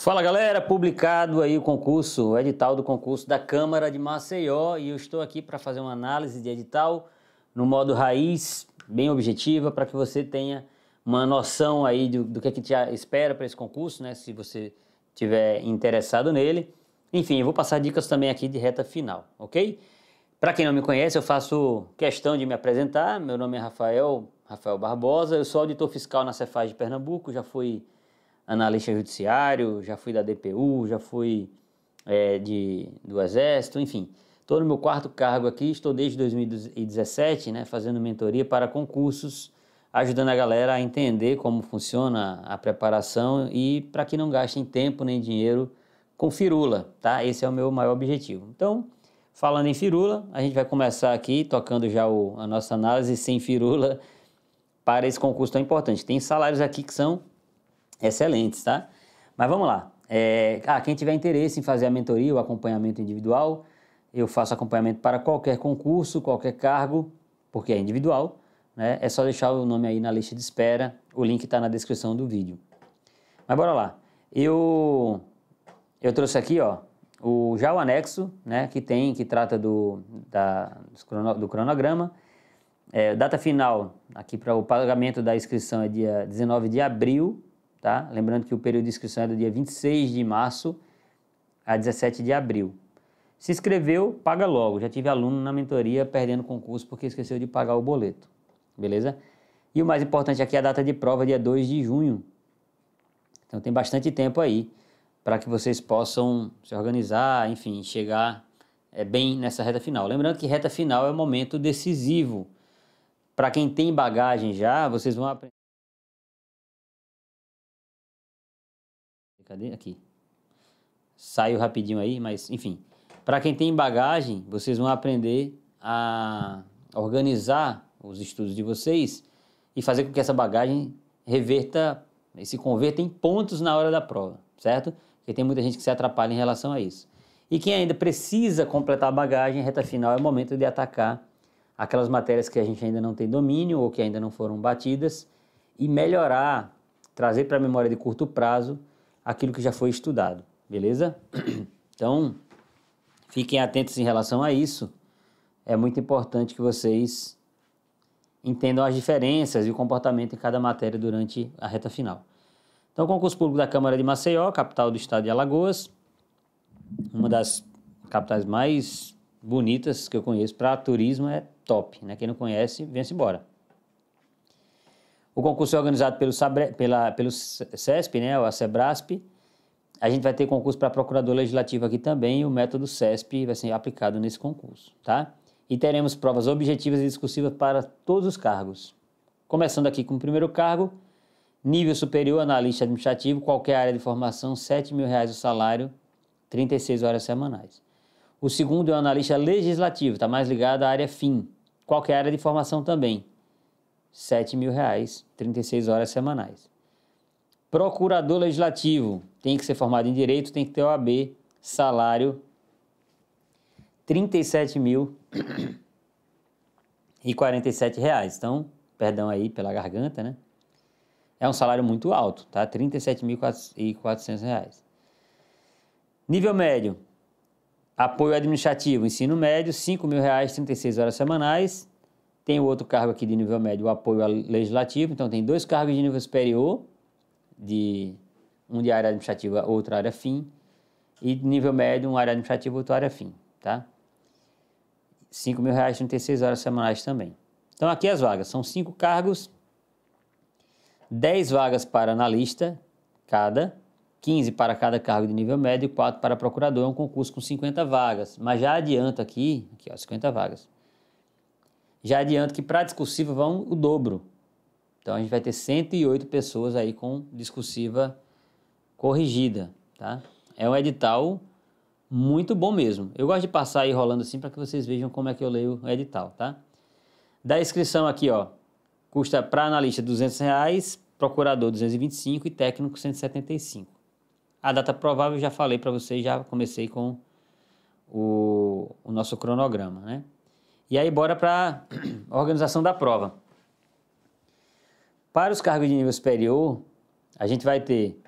Fala galera, publicado aí o concurso, o edital do concurso da Câmara de Maceió e eu estou aqui para fazer uma análise de edital no modo raiz, bem objetiva, para que você tenha uma noção aí do, do que, é que te espera para esse concurso, né? Se você tiver interessado nele. Enfim, eu vou passar dicas também aqui de reta final, ok? Para quem não me conhece, eu faço questão de me apresentar. Meu nome é Rafael, Rafael Barbosa, eu sou auditor fiscal na Cefaz de Pernambuco, já fui analista judiciário, já fui da DPU, já fui é, de, do Exército, enfim. Estou no meu quarto cargo aqui, estou desde 2017 né, fazendo mentoria para concursos, ajudando a galera a entender como funciona a preparação e para que não gastem tempo nem dinheiro com firula, tá? Esse é o meu maior objetivo. Então, falando em firula, a gente vai começar aqui tocando já o, a nossa análise sem firula para esse concurso tão importante. Tem salários aqui que são excelentes, tá? Mas vamos lá. É, ah, quem tiver interesse em fazer a mentoria, o acompanhamento individual, eu faço acompanhamento para qualquer concurso, qualquer cargo, porque é individual. Né? É só deixar o nome aí na lista de espera. O link está na descrição do vídeo. Mas bora lá. Eu eu trouxe aqui, ó, o, já o anexo, né, que tem, que trata do, da, do cronograma. É, data final aqui para o pagamento da inscrição é dia 19 de abril tá? Lembrando que o período de inscrição é do dia 26 de março a 17 de abril. Se inscreveu, paga logo. Já tive aluno na mentoria perdendo concurso porque esqueceu de pagar o boleto. Beleza? E o mais importante aqui é a data de prova, dia 2 de junho. Então tem bastante tempo aí para que vocês possam se organizar, enfim, chegar é, bem nessa reta final. Lembrando que reta final é o momento decisivo. Para quem tem bagagem já, vocês vão aprender. Cadê? Aqui. Saiu rapidinho aí, mas enfim. Para quem tem bagagem, vocês vão aprender a organizar os estudos de vocês e fazer com que essa bagagem reverta e se converta em pontos na hora da prova, certo? Porque tem muita gente que se atrapalha em relação a isso. E quem ainda precisa completar a bagagem, reta final é o momento de atacar aquelas matérias que a gente ainda não tem domínio ou que ainda não foram batidas e melhorar, trazer para a memória de curto prazo aquilo que já foi estudado, beleza? Então, fiquem atentos em relação a isso. É muito importante que vocês entendam as diferenças e o comportamento em cada matéria durante a reta final. Então, concurso público da Câmara de Maceió, capital do estado de Alagoas, uma das capitais mais bonitas que eu conheço para turismo é top, né? Quem não conhece, vem-se embora. O concurso é organizado pelo, Sabre, pela, pelo CESP, né, a SEBRASP. A gente vai ter concurso para procurador legislativo aqui também, e o método CESP vai ser aplicado nesse concurso, tá? E teremos provas objetivas e discursivas para todos os cargos. Começando aqui com o primeiro cargo, nível superior, analista administrativo, qualquer área de formação, R$ 7 mil reais o salário, 36 horas semanais. O segundo é o analista legislativo, está mais ligado à área FIM, qualquer área de formação também, 7 mil reais, 36 horas semanais. Procurador legislativo, tem que ser formado em direito, tem que ter OAB, salário 37 mil e 47 reais. Então, perdão aí pela garganta, né? É um salário muito alto, tá? 37.400 reais. Nível médio, apoio administrativo, ensino médio, 5 mil reais, 36 horas semanais. Tem o outro cargo aqui de nível médio, o apoio legislativo. Então, tem dois cargos de nível superior, de um de área administrativa, outro área fim. E de nível médio, um área administrativa, outro área fim, tá? 5 mil reais, 36 horas semanais também. Então, aqui as vagas. São cinco cargos, 10 vagas para analista, cada. 15 para cada cargo de nível médio e 4 para procurador. É um concurso com 50 vagas. Mas já adianta aqui, aqui ó, 50 vagas. Já adianto que para discursiva vão o dobro. Então a gente vai ter 108 pessoas aí com discursiva corrigida, tá? É um edital muito bom mesmo. Eu gosto de passar aí rolando assim para que vocês vejam como é que eu leio o edital, tá? Da inscrição aqui, ó, custa para analista 200 reais, procurador 225 e técnico 175. A data provável já falei para vocês, já comecei com o, o nosso cronograma, né? E aí bora para a organização da prova. Para os cargos de nível superior, a gente vai ter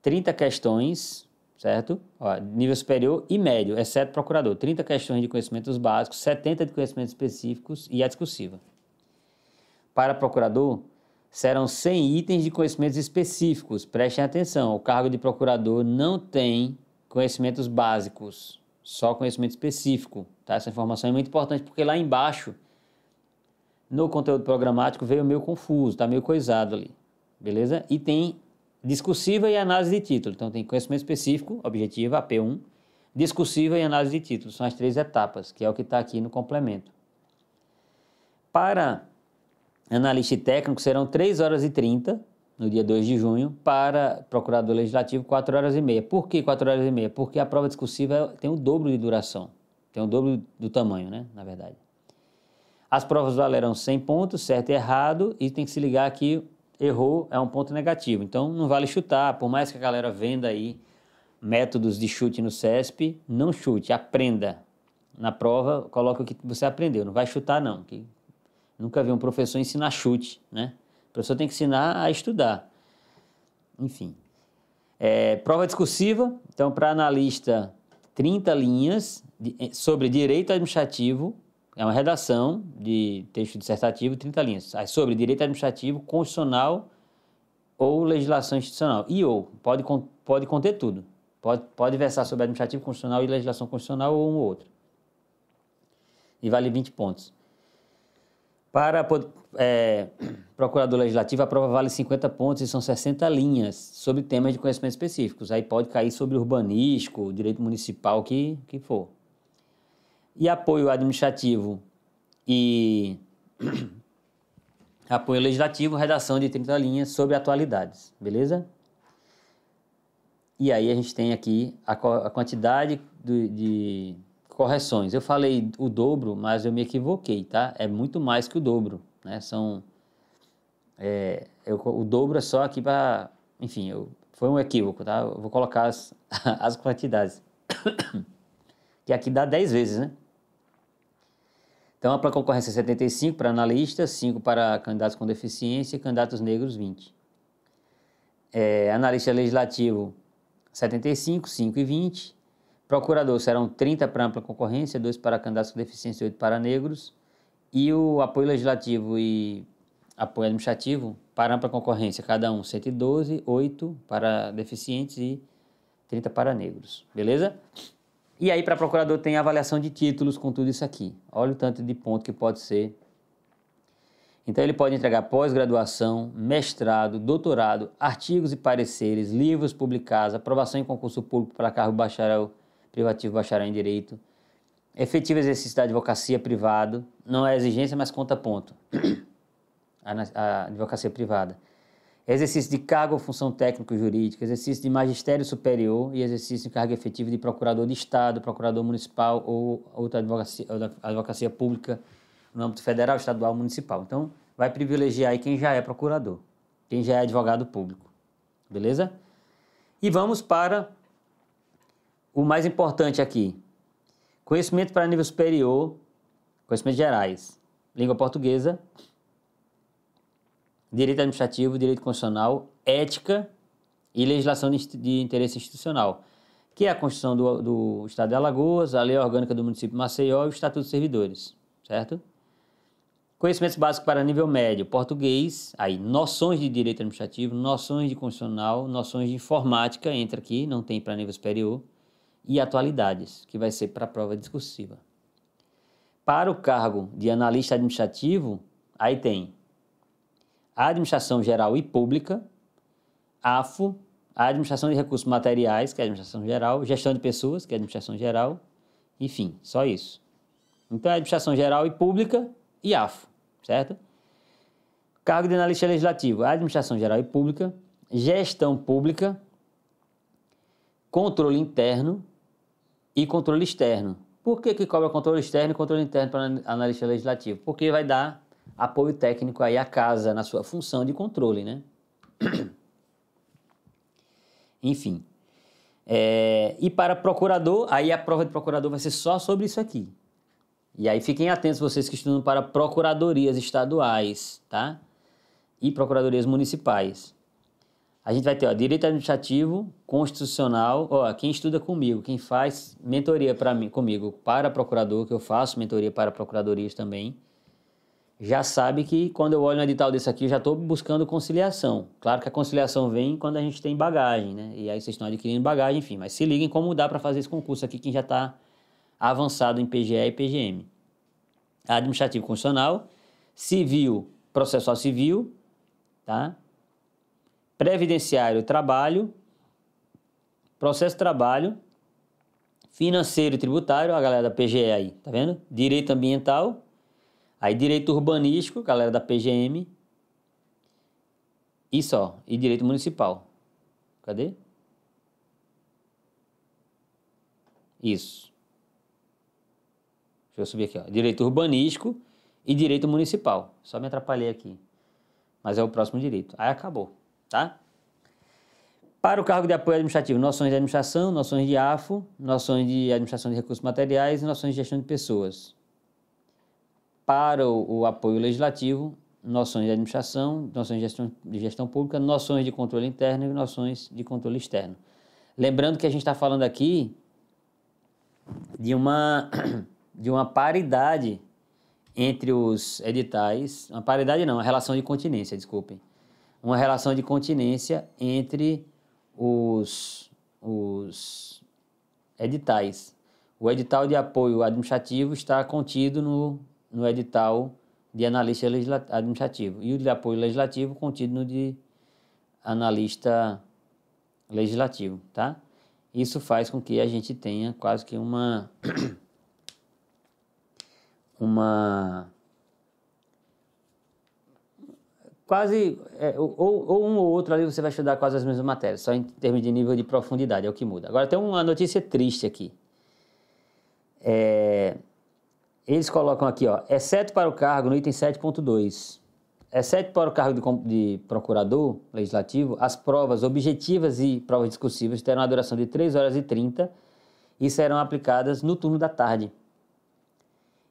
30 questões, certo? Ó, nível superior e médio, exceto procurador. 30 questões de conhecimentos básicos, 70 de conhecimentos específicos e a discursiva. Para procurador, serão 100 itens de conhecimentos específicos. Prestem atenção, o cargo de procurador não tem conhecimentos básicos, só conhecimento específico. Tá? Essa informação é muito importante porque lá embaixo, no conteúdo programático, veio meio confuso, tá meio coisado ali. Beleza? E tem discursiva e análise de título. Então tem conhecimento específico, objetiva, AP1, discursiva e análise de título. São as três etapas, que é o que está aqui no complemento. Para analista e técnico serão 3 horas e 30 no dia 2 de junho, para procurador legislativo 4 horas e meia. Por que 4 horas e meia? Porque a prova discursiva tem o dobro de duração. Tem o dobro do tamanho, né? Na verdade. As provas valerão 100 pontos, certo e errado, e tem que se ligar que errou é um ponto negativo. Então não vale chutar, por mais que a galera venda aí métodos de chute no CESP, não chute, aprenda. Na prova, coloca o que você aprendeu, não vai chutar não, que nunca vi um professor ensinar chute, né? O professor tem que ensinar a estudar. Enfim. É, prova discursiva, então para analista 30 linhas de, eh, sobre direito administrativo, é uma redação de texto dissertativo, 30 linhas, sobre direito administrativo, constitucional ou legislação institucional, e ou, pode, pode conter tudo. Pode, pode versar sobre administrativo constitucional e legislação constitucional ou um ou outro. E vale 20 pontos. Para é, procurador legislativo, a prova vale 50 pontos e são 60 linhas sobre temas de conhecimento específicos. Aí pode cair sobre urbanístico, direito municipal, o que, que for. E apoio administrativo e apoio legislativo, redação de 30 linhas sobre atualidades, beleza? E aí a gente tem aqui a, a quantidade de correções. Eu falei o dobro, mas eu me equivoquei, tá? É muito mais que o dobro, né? São é, eu, o dobro é só aqui para, enfim, eu, foi um equívoco, tá? Eu vou colocar as, as quantidades. que aqui dá 10 vezes, né? Então, ampla concorrência 75 para analistas, 5 para candidatos com deficiência e candidatos negros 20. É, analista legislativo 75, 5 e 20. Procurador serão 30 para ampla concorrência, 2 para candidatos com deficiência e 8 para negros. E o apoio legislativo e apoio administrativo para ampla concorrência, cada um 112, 8 para deficientes e 30 para negros, beleza? E aí para procurador tem avaliação de títulos com tudo isso aqui. Olha o tanto de ponto que pode ser. Então ele pode entregar pós-graduação, mestrado, doutorado, artigos e pareceres, livros publicados, aprovação em concurso público para cargo bacharel privativo bacharel em Direito. Efetivo exercício da advocacia privado, não é exigência, mas conta ponto. a, advocacia privada. Exercício de cargo ou função técnico-jurídica, exercício de magistério superior e exercício de cargo efetivo de procurador de Estado, procurador municipal ou outra advocacia, advocacia pública no âmbito federal, estadual, municipal. Então, vai privilegiar aí quem já é procurador, quem já é advogado público. Beleza? E vamos para o mais importante aqui: conhecimento para nível superior, conhecimentos gerais, língua portuguesa, direito administrativo, direito constitucional, ética e legislação de interesse institucional, que é a Constituição do, do Estado de Alagoas, a Lei Orgânica do Município de Maceió e o Estatuto dos Servidores, certo? Conhecimentos básicos para nível médio, português, aí noções de direito administrativo, noções de constitucional, noções de informática, entra aqui, não tem para nível superior e atualidades, que vai ser para a prova discursiva. Para o cargo de analista administrativo, aí tem a administração geral e pública, AFO, a administração de recursos materiais, que é a administração geral, gestão de pessoas, que é a administração geral, enfim, só isso. Então, é administração geral e pública e AFO, certo? Cargo de analista legislativo, administração geral e pública, gestão pública, controle interno, e controle externo. Por que, que cobra controle externo e controle interno para analista legislativo? Porque vai dar apoio técnico aí à casa na sua função de controle, né? Enfim. É, e para procurador, aí a prova de procurador vai ser só sobre isso aqui. E aí fiquem atentos vocês que estudam para procuradorias estaduais, tá? E procuradorias municipais a gente vai ter ó, direito administrativo, constitucional, ó, quem estuda comigo, quem faz mentoria para mim, comigo, para procurador, que eu faço mentoria para procuradorias também, já sabe que quando eu olho um edital desse aqui, eu já estou buscando conciliação. Claro que a conciliação vem quando a gente tem bagagem, né? E aí vocês estão adquirindo bagagem, enfim. Mas se liguem como dá para fazer esse concurso aqui, quem já está avançado em PGE e PGM. Administrativo constitucional, civil, processual civil, tá? previdenciário, trabalho, processo trabalho, financeiro e tributário, a galera da PGE aí, tá vendo? Direito ambiental, aí direito urbanístico, galera da PGM, e só, e direito municipal. Cadê? Isso. Deixa eu subir aqui, ó. Direito urbanístico e direito municipal. Só me atrapalhei aqui. Mas é o próximo direito. Aí acabou tá? Para o cargo de apoio administrativo, noções de administração, noções de AFO, noções de administração de recursos materiais e noções de gestão de pessoas. Para o, o apoio legislativo, noções de administração, noções de gestão, de gestão pública, noções de controle interno e noções de controle externo. Lembrando que a gente está falando aqui de uma, de uma paridade entre os editais, uma paridade não, a relação de continência, desculpem, uma relação de continência entre os, os editais. O edital de apoio administrativo está contido no, no edital de analista administrativo e o de apoio legislativo contido no de analista legislativo, tá? Isso faz com que a gente tenha quase que uma uma quase é, ou, ou, um ou outro ali você vai estudar quase as mesmas matérias, só em termos de nível de profundidade, é o que muda. Agora tem uma notícia triste aqui. É, eles colocam aqui, ó, exceto é para o cargo no item 7.2, exceto é para o cargo de, de, procurador legislativo, as provas objetivas e provas discursivas terão a duração de 3 horas e 30 e serão aplicadas no turno da tarde.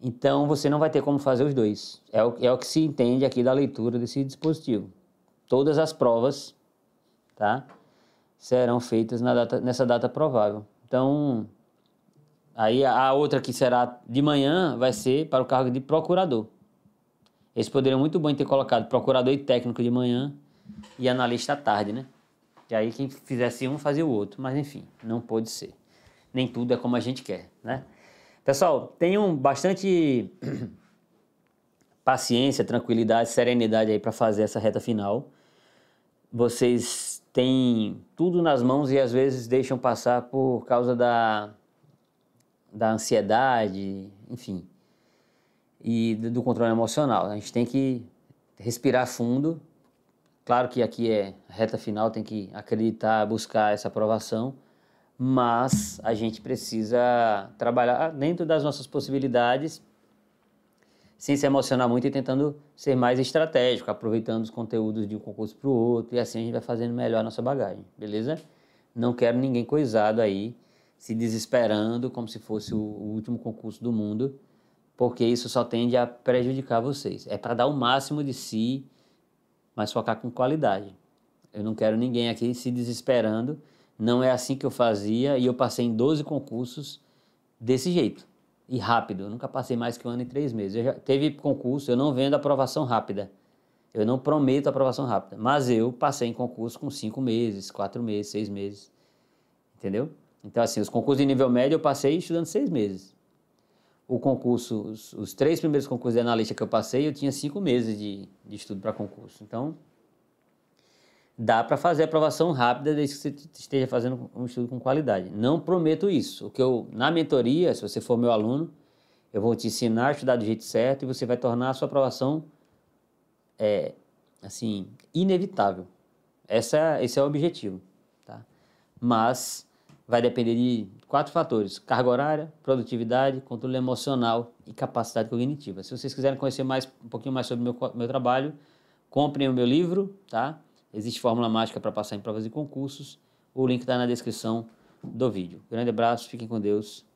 Então você não vai ter como fazer os dois. É o, é o que se entende aqui da leitura desse dispositivo. Todas as provas tá, serão feitas na data, nessa data provável. Então, aí a outra que será de manhã vai ser para o cargo de procurador. Eles poderiam muito bem ter colocado procurador e técnico de manhã e analista à tarde, né? E aí quem fizesse um fazia o outro, mas enfim, não pode ser. Nem tudo é como a gente quer, né? Pessoal, tenham bastante paciência, tranquilidade, serenidade aí para fazer essa reta final. Vocês têm tudo nas mãos e às vezes deixam passar por causa da, da ansiedade, enfim, e do controle emocional. A gente tem que respirar fundo. Claro que aqui é reta final, tem que acreditar, buscar essa aprovação mas a gente precisa trabalhar dentro das nossas possibilidades, sem se emocionar muito e tentando ser mais estratégico, aproveitando os conteúdos de um concurso para o outro, e assim a gente vai fazendo melhor a nossa bagagem, beleza? Não quero ninguém coisado aí, se desesperando como se fosse o último concurso do mundo, porque isso só tende a prejudicar vocês. É para dar o máximo de si, mas focar com qualidade. Eu não quero ninguém aqui se desesperando não é assim que eu fazia e eu passei em 12 concursos desse jeito e rápido. Eu nunca passei mais que um ano e três meses. Eu já teve concurso, eu não vendo aprovação rápida. Eu não prometo aprovação rápida. Mas eu passei em concurso com cinco meses, quatro meses, seis meses. Entendeu? Então, assim, os concursos de nível médio eu passei estudando seis meses. O concurso, os, os três primeiros concursos de analista que eu passei, eu tinha cinco meses de, de estudo para concurso. Então, dá para fazer aprovação rápida desde que você esteja fazendo um estudo com qualidade. Não prometo isso. O que eu na mentoria, se você for meu aluno, eu vou te ensinar a estudar do jeito certo e você vai tornar a sua aprovação é, assim inevitável. Essa, é, esse é o objetivo, tá? Mas vai depender de quatro fatores: carga horária, produtividade, controle emocional e capacidade cognitiva. Se vocês quiserem conhecer mais um pouquinho mais sobre meu meu trabalho, comprem o meu livro, tá? Existe fórmula mágica para passar em provas e concursos. O link está na descrição do vídeo. Grande abraço, fiquem com Deus.